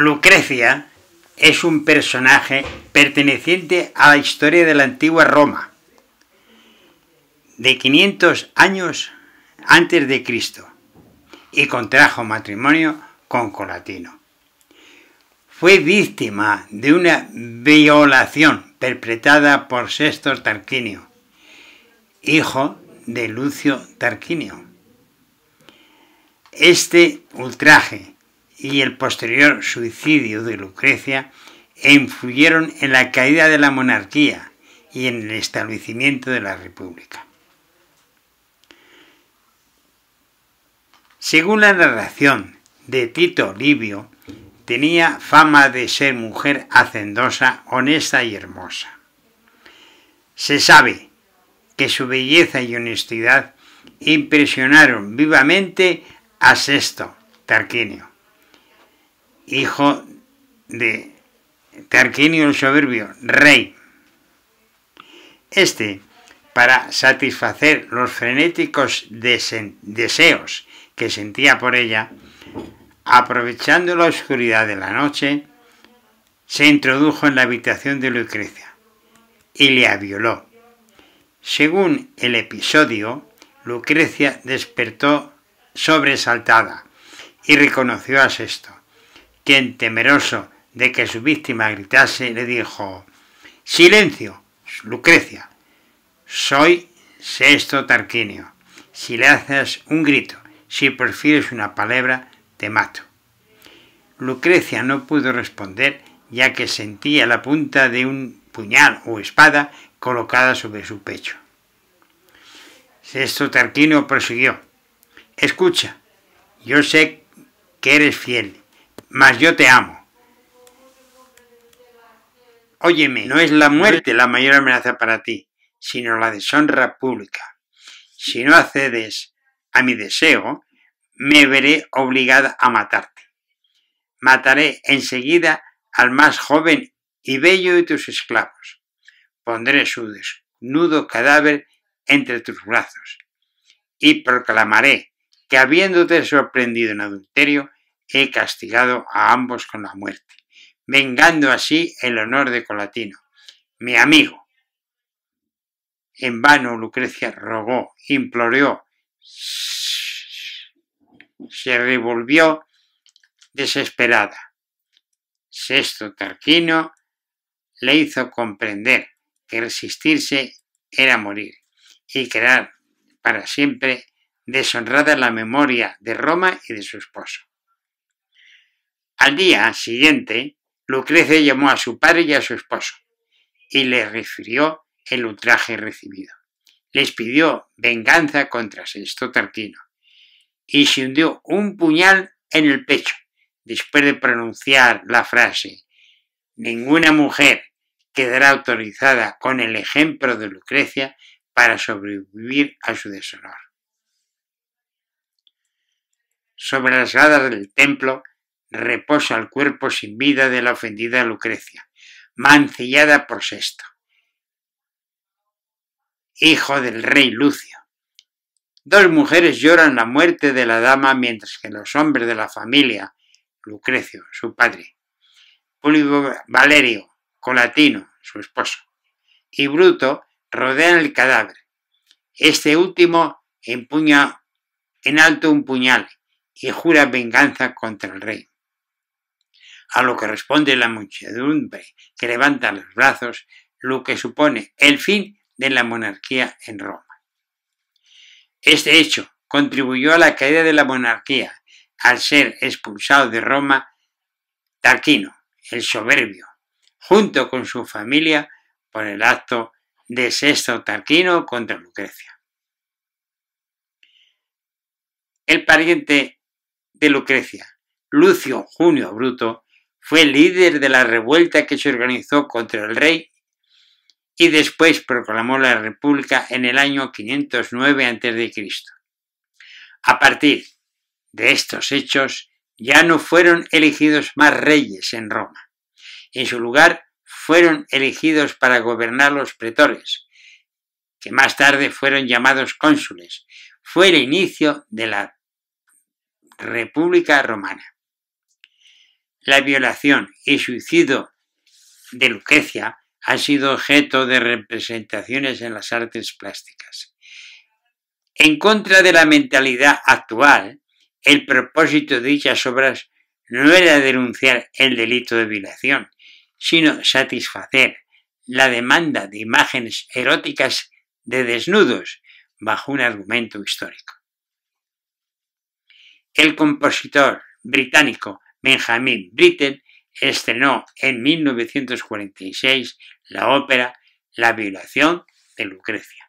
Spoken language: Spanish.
Lucrecia es un personaje perteneciente a la historia de la antigua Roma, de 500 años antes de Cristo, y contrajo matrimonio con Colatino. Fue víctima de una violación perpetrada por Sexto Tarquinio, hijo de Lucio Tarquinio. Este ultraje y el posterior suicidio de Lucrecia influyeron en la caída de la monarquía y en el establecimiento de la república. Según la narración de Tito Livio, tenía fama de ser mujer hacendosa, honesta y hermosa. Se sabe que su belleza y honestidad impresionaron vivamente a Sexto Tarquinio hijo de Tarquinio el Soberbio, rey. Este, para satisfacer los frenéticos deseos que sentía por ella, aprovechando la oscuridad de la noche, se introdujo en la habitación de Lucrecia y le violó. Según el episodio, Lucrecia despertó sobresaltada y reconoció a Sexto, quien temeroso de que su víctima gritase, le dijo, Silencio, Lucrecia, soy Sexto Tarquinio. Si le haces un grito, si prefieres una palabra, te mato. Lucrecia no pudo responder ya que sentía la punta de un puñal o espada colocada sobre su pecho. Sexto Tarquinio prosiguió. Escucha, yo sé que eres fiel mas yo te amo. Óyeme, no es la muerte la mayor amenaza para ti, sino la deshonra pública. Si no accedes a mi deseo, me veré obligada a matarte. Mataré enseguida al más joven y bello de tus esclavos. Pondré su desnudo cadáver entre tus brazos y proclamaré que habiéndote sorprendido en adulterio, he castigado a ambos con la muerte, vengando así el honor de Colatino, mi amigo. En vano Lucrecia rogó, imploró, se revolvió desesperada. Sexto Tarquino le hizo comprender que resistirse era morir y crear para siempre deshonrada la memoria de Roma y de su esposo. Al día siguiente, Lucrecia llamó a su padre y a su esposo y les refirió el ultraje recibido. Les pidió venganza contra Sexto Tarquino y se hundió un puñal en el pecho después de pronunciar la frase Ninguna mujer quedará autorizada con el ejemplo de Lucrecia para sobrevivir a su deshonor. Sobre las gradas del templo reposa el cuerpo sin vida de la ofendida Lucrecia, mancillada por Sexto, hijo del rey Lucio. Dos mujeres lloran la muerte de la dama mientras que los hombres de la familia, Lucrecio, su padre, Público Valerio, Colatino, su esposo, y Bruto rodean el cadáver. Este último empuña en alto un puñal y jura venganza contra el rey a lo que responde la muchedumbre que levanta los brazos, lo que supone el fin de la monarquía en Roma. Este hecho contribuyó a la caída de la monarquía al ser expulsado de Roma Tarquino, el soberbio, junto con su familia por el acto de Sexto Tarquino contra Lucrecia. El pariente de Lucrecia, Lucio Junio Bruto, fue líder de la revuelta que se organizó contra el rey y después proclamó la República en el año 509 a.C. A partir de estos hechos, ya no fueron elegidos más reyes en Roma. En su lugar, fueron elegidos para gobernar los pretores, que más tarde fueron llamados cónsules. Fue el inicio de la República Romana. La violación y suicidio de Lucrecia han sido objeto de representaciones en las artes plásticas. En contra de la mentalidad actual, el propósito de dichas obras no era denunciar el delito de violación, sino satisfacer la demanda de imágenes eróticas de desnudos bajo un argumento histórico. El compositor británico Benjamin Britten estrenó en 1946 la ópera La violación de Lucrecia.